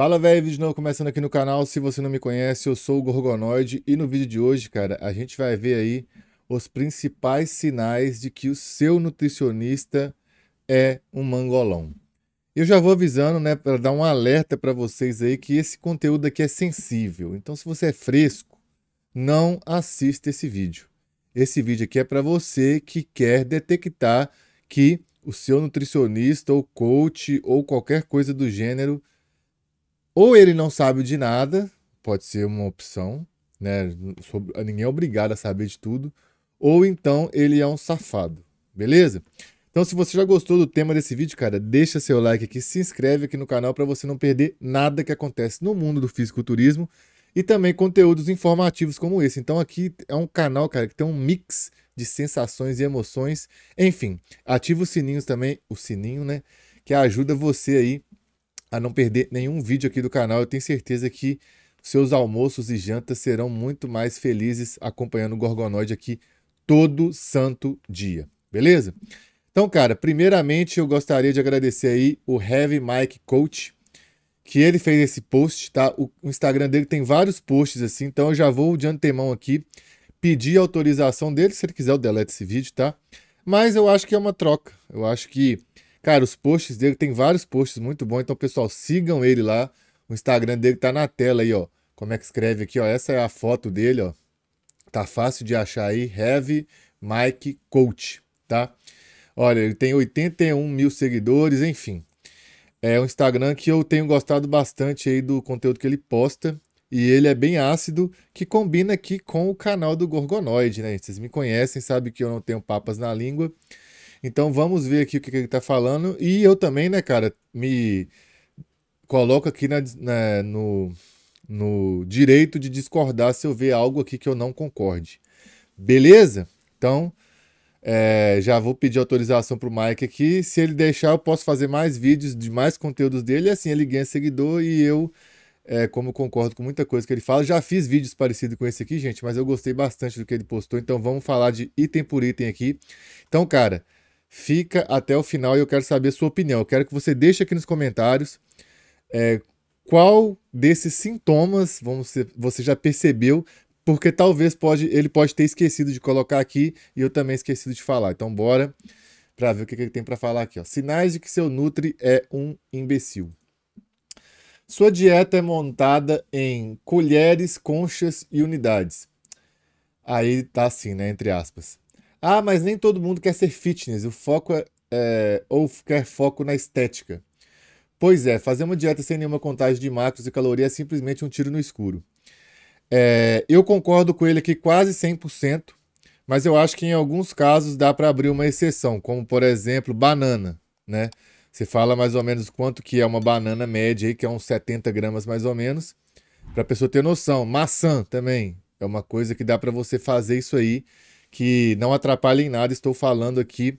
Fala, velho, vídeo novo começando aqui no canal. Se você não me conhece, eu sou o Gorgonoid e no vídeo de hoje, cara, a gente vai ver aí os principais sinais de que o seu nutricionista é um mangolão. Eu já vou avisando, né, para dar um alerta para vocês aí que esse conteúdo aqui é sensível. Então, se você é fresco, não assista esse vídeo. Esse vídeo aqui é para você que quer detectar que o seu nutricionista ou coach ou qualquer coisa do gênero ou ele não sabe de nada, pode ser uma opção, né? Ninguém é obrigado a saber de tudo. Ou então ele é um safado, beleza? Então, se você já gostou do tema desse vídeo, cara, deixa seu like aqui, se inscreve aqui no canal para você não perder nada que acontece no mundo do fisiculturismo e também conteúdos informativos como esse. Então, aqui é um canal, cara, que tem um mix de sensações e emoções. Enfim, ativa os sininhos também, o sininho, né, que ajuda você aí a não perder nenhum vídeo aqui do canal. Eu tenho certeza que seus almoços e jantas serão muito mais felizes acompanhando o Gorgonoid aqui todo santo dia, beleza? Então, cara, primeiramente eu gostaria de agradecer aí o Heavy Mike Coach, que ele fez esse post, tá? O Instagram dele tem vários posts assim, então eu já vou de antemão aqui pedir autorização dele, se ele quiser eu delete esse vídeo, tá? Mas eu acho que é uma troca, eu acho que Cara, os posts dele, tem vários posts muito bons, então, pessoal, sigam ele lá. O Instagram dele tá na tela aí, ó. Como é que escreve aqui, ó? Essa é a foto dele, ó. Tá fácil de achar aí. Heavy Mike Coach, tá? Olha, ele tem 81 mil seguidores, enfim. É um Instagram que eu tenho gostado bastante aí do conteúdo que ele posta. E ele é bem ácido, que combina aqui com o canal do Gorgonoid, né? Vocês me conhecem, sabem que eu não tenho papas na língua. Então vamos ver aqui o que, que ele está falando. E eu também, né, cara, me coloco aqui na, na, né, no, no direito de discordar se eu ver algo aqui que eu não concorde. Beleza? Então, é, já vou pedir autorização pro Mike aqui. Se ele deixar, eu posso fazer mais vídeos de mais conteúdos dele. E assim ele ganha seguidor e eu, é, como concordo com muita coisa que ele fala, já fiz vídeos parecidos com esse aqui, gente, mas eu gostei bastante do que ele postou. Então vamos falar de item por item aqui. Então, cara fica até o final e eu quero saber a sua opinião. Eu quero que você deixe aqui nos comentários é, qual desses sintomas vamos ser, você já percebeu, porque talvez pode, ele pode ter esquecido de colocar aqui e eu também esquecido de falar. Então bora para ver o que, que ele tem para falar aqui. Ó. Sinais de que seu Nutri é um imbecil. Sua dieta é montada em colheres, conchas e unidades. Aí tá assim, né? Entre aspas. Ah, mas nem todo mundo quer ser fitness, o foco é, é, ou quer foco na estética. Pois é, fazer uma dieta sem nenhuma contagem de macros e calorias é simplesmente um tiro no escuro. É, eu concordo com ele aqui quase 100%, mas eu acho que em alguns casos dá para abrir uma exceção, como por exemplo, banana, né? Você fala mais ou menos quanto que é uma banana média aí, que é uns 70 gramas mais ou menos, para a pessoa ter noção. Maçã também é uma coisa que dá para você fazer isso aí que não atrapalhem em nada. Estou falando aqui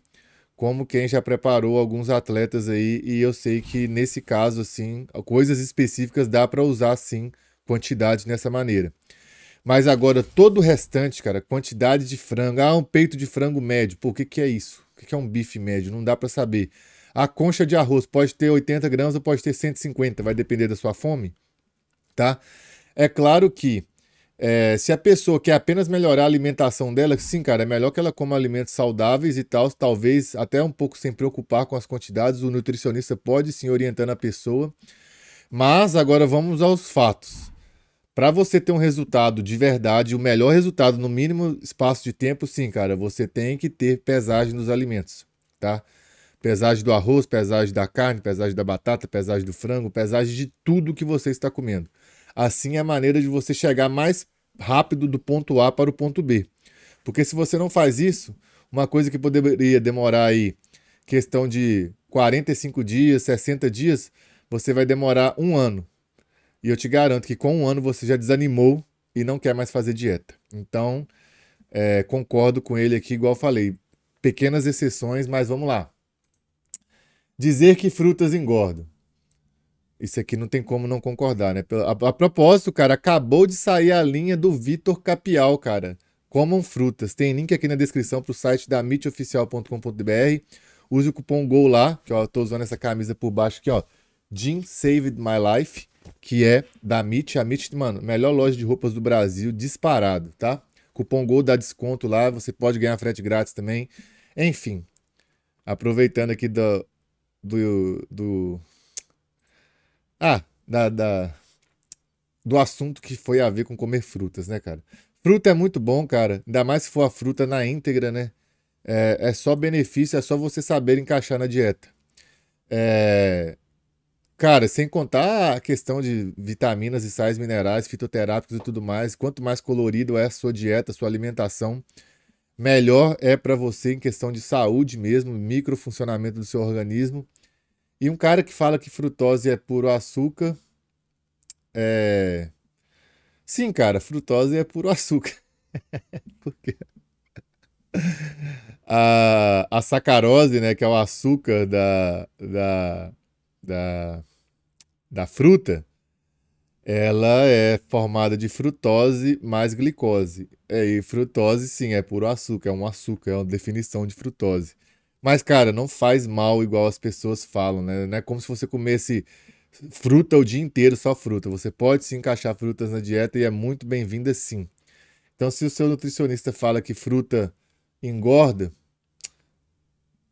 como quem já preparou alguns atletas aí e eu sei que nesse caso assim, coisas específicas dá para usar sim quantidade nessa maneira. Mas agora todo o restante, cara, quantidade de frango, ah, um peito de frango médio, por que que é isso? O que, que é um bife médio? Não dá para saber. A concha de arroz pode ter 80 gramas ou pode ter 150, vai depender da sua fome, tá? É claro que é, se a pessoa quer apenas melhorar a alimentação dela, sim, cara, é melhor que ela coma alimentos saudáveis e tal, talvez até um pouco sem preocupar com as quantidades. O nutricionista pode sim orientando a pessoa. Mas agora vamos aos fatos. Para você ter um resultado de verdade, o melhor resultado no mínimo espaço de tempo, sim, cara, você tem que ter pesagem nos alimentos, tá? Pesagem do arroz, pesagem da carne, pesagem da batata, pesagem do frango, pesagem de tudo que você está comendo. Assim é a maneira de você chegar mais rápido do ponto A para o ponto B. Porque se você não faz isso, uma coisa que poderia demorar aí questão de 45 dias, 60 dias, você vai demorar um ano. E eu te garanto que com um ano você já desanimou e não quer mais fazer dieta. Então, é, concordo com ele aqui, igual falei. Pequenas exceções, mas vamos lá. Dizer que frutas engordam. Isso aqui não tem como não concordar, né? A, a propósito, cara, acabou de sair a linha do Vitor Capial, cara. Comam frutas. Tem link aqui na descrição para o site da mitoficial.com.br. Use o cupom GOL lá, que ó, eu tô usando essa camisa por baixo aqui, ó. Jean Saved My Life, que é da MIT. A MIT, mano, melhor loja de roupas do Brasil, disparado, tá? Cupom GOL dá desconto lá, você pode ganhar frete grátis também. Enfim, aproveitando aqui do, do, do ah, da, da, do assunto que foi a ver com comer frutas, né, cara? Fruta é muito bom, cara. Ainda mais se for a fruta na íntegra, né? É, é só benefício, é só você saber encaixar na dieta. É, cara, sem contar a questão de vitaminas e sais minerais, fitoterápicos e tudo mais. Quanto mais colorido é a sua dieta, a sua alimentação, melhor é para você em questão de saúde mesmo, microfuncionamento do seu organismo. E um cara que fala que frutose é puro açúcar. É... Sim, cara, frutose é puro açúcar. Porque a, a sacarose, né, que é o açúcar da, da, da, da fruta, ela é formada de frutose mais glicose. É, e frutose, sim, é puro açúcar, é um açúcar, é uma definição de frutose. Mas, cara, não faz mal igual as pessoas falam, né? Não é como se você comesse fruta o dia inteiro, só fruta. Você pode se encaixar frutas na dieta e é muito bem-vinda sim. Então, se o seu nutricionista fala que fruta engorda,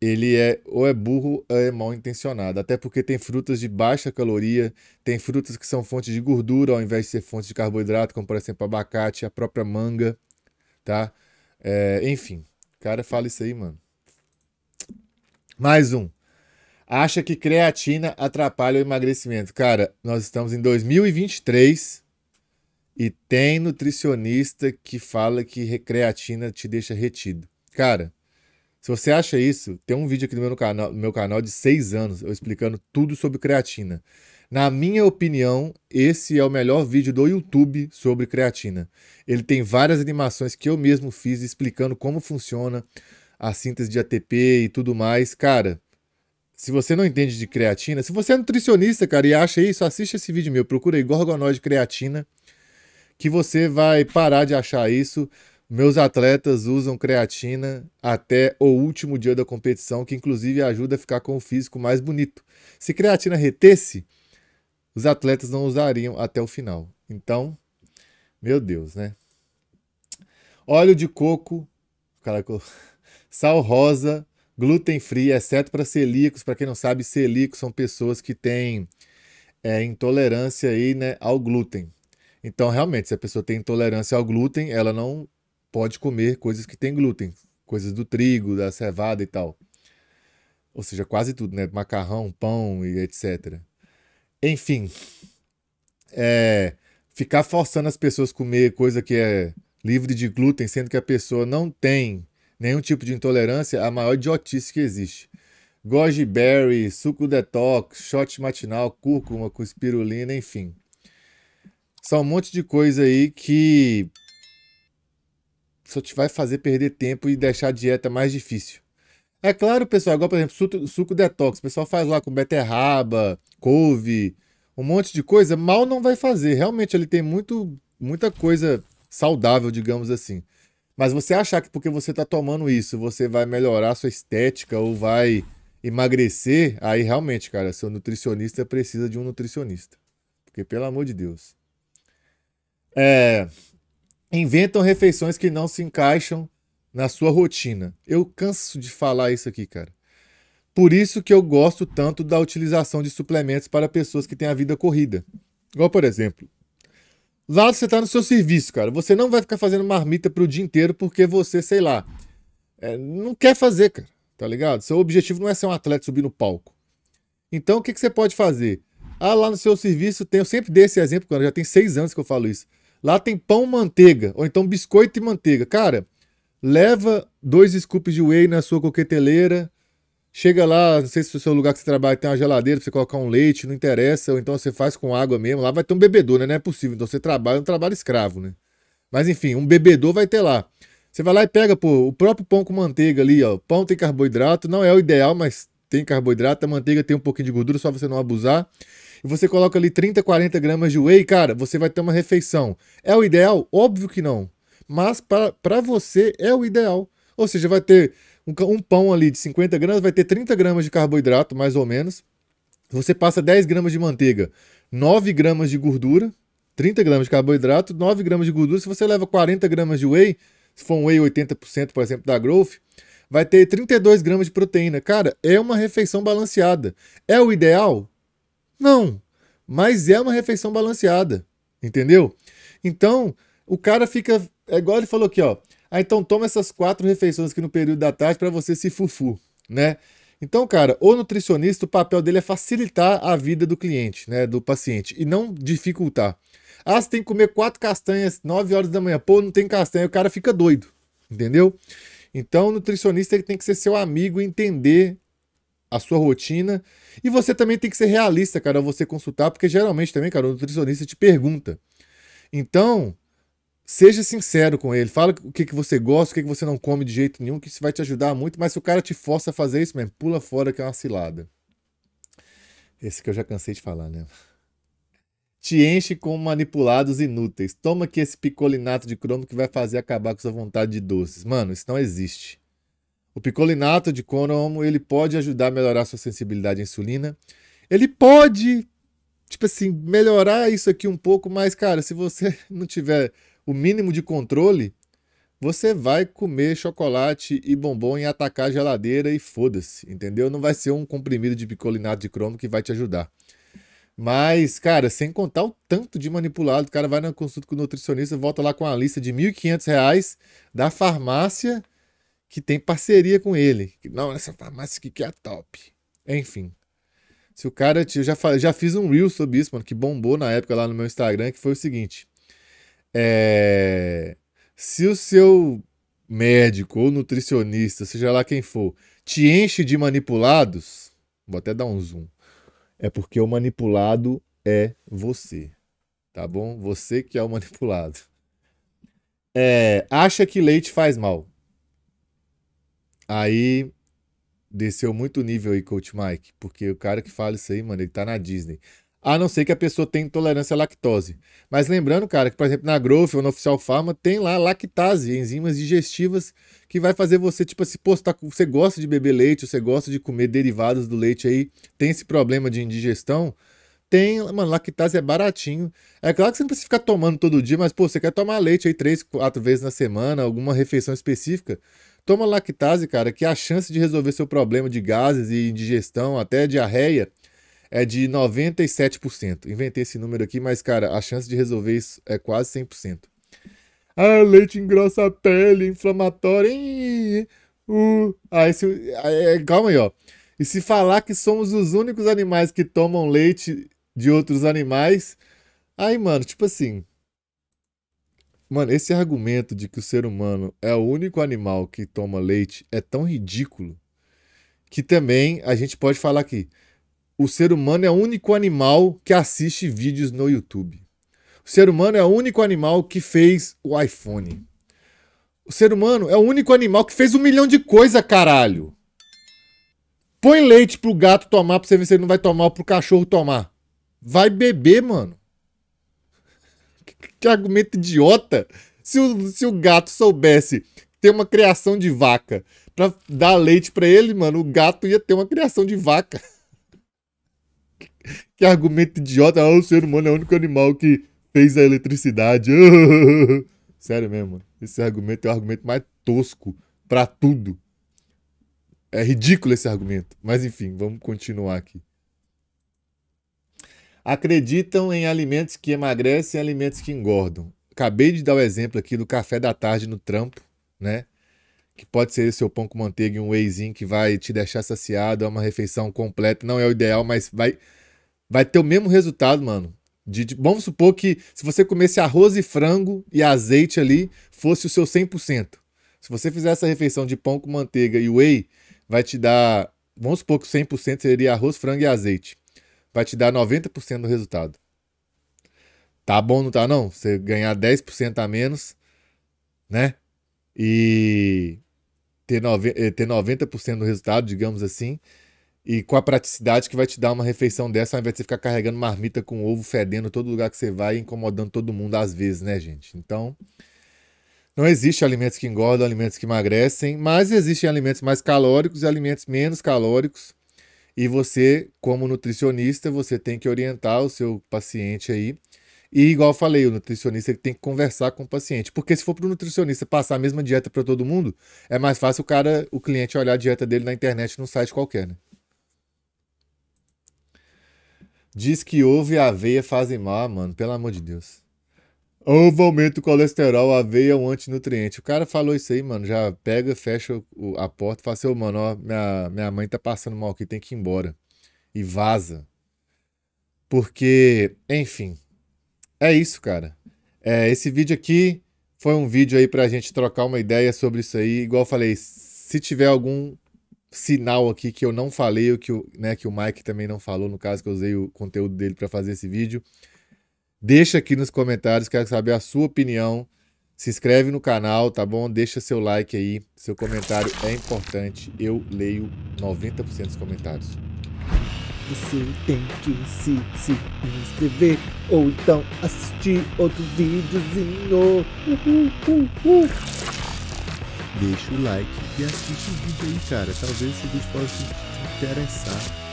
ele é ou é burro ou é mal intencionado. Até porque tem frutas de baixa caloria, tem frutas que são fonte de gordura ao invés de ser fonte de carboidrato, como por exemplo abacate, a própria manga, tá? É, enfim, o cara fala isso aí, mano. Mais um. Acha que creatina atrapalha o emagrecimento. Cara, nós estamos em 2023 e tem nutricionista que fala que creatina te deixa retido. Cara, se você acha isso, tem um vídeo aqui no meu canal, no meu canal de seis anos, eu explicando tudo sobre creatina. Na minha opinião, esse é o melhor vídeo do YouTube sobre creatina. Ele tem várias animações que eu mesmo fiz explicando como funciona, a síntese de ATP e tudo mais. Cara, se você não entende de creatina, se você é nutricionista, cara, e acha isso, assiste esse vídeo meu. Procura aí gorgonoide creatina, que você vai parar de achar isso. Meus atletas usam creatina até o último dia da competição, que inclusive ajuda a ficar com o físico mais bonito. Se creatina retesse, os atletas não usariam até o final. Então, meu Deus, né? Óleo de coco. Cara, Sal rosa, glúten free, exceto para celíacos. Para quem não sabe, celíacos são pessoas que têm é, intolerância aí, né, ao glúten. Então, realmente, se a pessoa tem intolerância ao glúten, ela não pode comer coisas que têm glúten, coisas do trigo, da cevada e tal. Ou seja, quase tudo, né? Macarrão, pão e etc. Enfim, é, ficar forçando as pessoas a comer coisa que é livre de glúten, sendo que a pessoa não tem nenhum tipo de intolerância a maior idiotice que existe. Goji berry, suco detox, shot matinal, cúrcuma com espirulina, enfim. São um monte de coisa aí que só te vai fazer perder tempo e deixar a dieta mais difícil. É claro, pessoal, agora, por exemplo, suco, suco detox. O pessoal faz lá com beterraba, couve, um monte de coisa. Mal não vai fazer. Realmente, ele tem muito, muita coisa saudável, digamos assim. Mas você achar que porque você está tomando isso, você vai melhorar a sua estética ou vai emagrecer, aí realmente, cara, seu nutricionista precisa de um nutricionista. Porque, pelo amor de Deus. É, inventam refeições que não se encaixam na sua rotina. Eu canso de falar isso aqui, cara. Por isso que eu gosto tanto da utilização de suplementos para pessoas que têm a vida corrida. Igual, por exemplo, Lá você tá no seu serviço, cara. Você não vai ficar fazendo marmita pro dia inteiro porque você, sei lá, é, não quer fazer, cara. Tá ligado? Seu objetivo não é ser um atleta subir no palco. Então, o que, que você pode fazer? Ah, lá no seu serviço tem. Eu sempre dei esse exemplo, cara. Já tem seis anos que eu falo isso. Lá tem pão manteiga, ou então biscoito e manteiga. Cara, leva dois scoops de whey na sua coqueteleira Chega lá, não sei se o seu lugar que você trabalha tem uma geladeira pra você colocar um leite, não interessa, ou então você faz com água mesmo. Lá vai ter um bebedor, né? Não é possível. Então você trabalha é um trabalho escravo, né? Mas enfim, um bebedor vai ter lá. Você vai lá e pega, pô, o próprio pão com manteiga ali, ó. pão tem carboidrato, não é o ideal, mas tem carboidrato. A manteiga tem um pouquinho de gordura, só você não abusar. E você coloca ali 30, 40 gramas de whey, cara, você vai ter uma refeição. É o ideal? Óbvio que não. Mas para você é o ideal. Ou seja, vai ter um, um pão ali de 50 gramas vai ter 30 gramas de carboidrato, mais ou menos. Você passa 10 gramas de manteiga, 9 gramas de gordura, 30 gramas de carboidrato, 9 gramas de gordura. Se você leva 40 gramas de whey, se for um whey 80%, por exemplo, da Growth, vai ter 32 gramas de proteína. Cara, é uma refeição balanceada. É o ideal? Não, mas é uma refeição balanceada, entendeu? Então, o cara fica, é igual ele falou aqui, ó, ah, então toma essas quatro refeições aqui no período da tarde para você se fufu, né? Então, cara, o nutricionista, o papel dele é facilitar a vida do cliente, né, do paciente, e não dificultar. Ah, você tem que comer quatro castanhas 9 horas da manhã. Pô, não tem castanha, o cara fica doido, entendeu? Então, o nutricionista ele tem que ser seu amigo, entender a sua rotina. E você também tem que ser realista, cara, ao você consultar, porque geralmente também, cara, o nutricionista te pergunta. Então, Seja sincero com ele. Fala o que, que você gosta, o que, que você não come de jeito nenhum, que isso vai te ajudar muito. Mas se o cara te força a fazer isso mesmo, pula fora que é uma cilada. Esse que eu já cansei de falar, né? Te enche com manipulados inúteis. Toma aqui esse picolinato de cromo que vai fazer acabar com sua vontade de doces. Mano, isso não existe. O picolinato de cromo, ele pode ajudar a melhorar a sua sensibilidade à insulina. Ele pode, tipo assim, melhorar isso aqui um pouco, mas, cara, se você não tiver o mínimo de controle, você vai comer chocolate e bombom e atacar a geladeira e foda-se, entendeu? Não vai ser um comprimido de picolinato de cromo que vai te ajudar. Mas, cara, sem contar o tanto de manipulado, o cara vai na consulta com o nutricionista, volta lá com a lista de R$ 1.500 da farmácia que tem parceria com ele. Não, essa farmácia aqui que é top. Enfim. Se o cara. Eu já, já fiz um reel sobre isso, mano, que bombou na época lá no meu Instagram, que foi o seguinte. É... Se o seu médico ou nutricionista, seja lá quem for, te enche de manipulados, vou até dar um zoom, é porque o manipulado é você, tá bom? Você que é o manipulado. É, acha que leite faz mal. Aí desceu muito nível aí, Coach Mike, porque o cara que fala isso aí, mano, ele tá na Disney a não ser que a pessoa tenha intolerância à lactose. Mas lembrando, cara, que por exemplo na Growth ou na Oficial Pharma tem lá lactase, enzimas digestivas que vai fazer você, tipo assim, pô, tá você gosta de beber leite, você gosta de comer derivados do leite aí, tem esse problema de indigestão, tem, mano, lactase é baratinho. É claro que você não precisa ficar tomando todo dia, mas, pô, você quer tomar leite aí três, quatro vezes na semana, alguma refeição específica, toma lactase, cara, que é a chance de resolver seu problema de gases e indigestão, até diarreia, é de 97%. Inventei esse número aqui, mas, cara, a chance de resolver isso é quase 100%. Ah, leite engrossa a pele, inflamatório. Hein? Uh. Ah, esse, ah, é, calma aí, ó. E se falar que somos os únicos animais que tomam leite de outros animais, aí, mano, tipo assim. Mano, esse argumento de que o ser humano é o único animal que toma leite é tão ridículo que também a gente pode falar aqui o ser humano é o único animal que assiste vídeos no YouTube. O ser humano é o único animal que fez o iPhone. O ser humano é o único animal que fez um milhão de coisa, caralho. Põe leite pro gato tomar pra você ver se ele não vai tomar ou pro cachorro tomar. Vai beber, mano. Que, que argumento idiota. Se o, se o gato soubesse ter uma criação de vaca pra dar leite pra ele, mano, o gato ia ter uma criação de vaca. que argumento idiota. Ah, o ser humano é o único animal que fez a eletricidade. Sério mesmo, Esse argumento é o argumento mais tosco para tudo. É ridículo esse argumento. Mas enfim, vamos continuar aqui. Acreditam em alimentos que emagrecem e alimentos que engordam. Acabei de dar o exemplo aqui do café da tarde no trampo, né? Que pode ser seu pão com manteiga e um wheyzinho que vai te deixar saciado. É uma refeição completa. Não é o ideal, mas vai vai ter o mesmo resultado, mano. De, de, vamos supor que se você comesse arroz e frango e azeite ali, fosse o seu 100%. Se você fizer essa refeição de pão com manteiga e whey, vai te dar, vamos supor que 100% seria arroz, frango e azeite. Vai te dar 90% do resultado. Tá bom, não tá não? Você ganhar 10% a menos, né? E ter, nove, eh, ter 90% do resultado, digamos assim, e com a praticidade que vai te dar uma refeição dessa, ao invés de você ficar carregando marmita com ovo fedendo todo lugar que você vai, incomodando todo mundo às vezes, né, gente? Então, não existe alimentos que engordam, alimentos que emagrecem, mas existem alimentos mais calóricos e alimentos menos calóricos. E você, como nutricionista, você tem que orientar o seu paciente aí. E igual eu falei, o nutricionista tem que conversar com o paciente, porque se for para o nutricionista passar a mesma dieta para todo mundo, é mais fácil o cara, o cliente olhar a dieta dele na internet num site qualquer, né? Diz que ovo e aveia fazem mal, mano. Pelo amor de Deus. Ovo aumenta o colesterol, aveia é um antinutriente. O cara falou isso aí, mano. Já pega, fecha o, a porta e fala assim, oh, mano, ó, minha, minha mãe tá passando mal aqui, tem que ir embora. E vaza. Porque, enfim. É isso, cara. É, esse vídeo aqui foi um vídeo aí pra gente trocar uma ideia sobre isso aí. Igual eu falei, se tiver algum sinal aqui que eu não falei, o que, né, que o Mike também não falou, no caso que eu usei o conteúdo dele para fazer esse vídeo. Deixa aqui nos comentários, quero saber a sua opinião. Se inscreve no canal, tá bom? Deixa seu like aí, seu comentário é importante. Eu leio 90% dos comentários. Você tem que se, se inscrever ou então assistir outro videozinho. Uhul, uhul deixa o like e assiste o vídeo aí, cara. Talvez esse vídeo possa te interessar.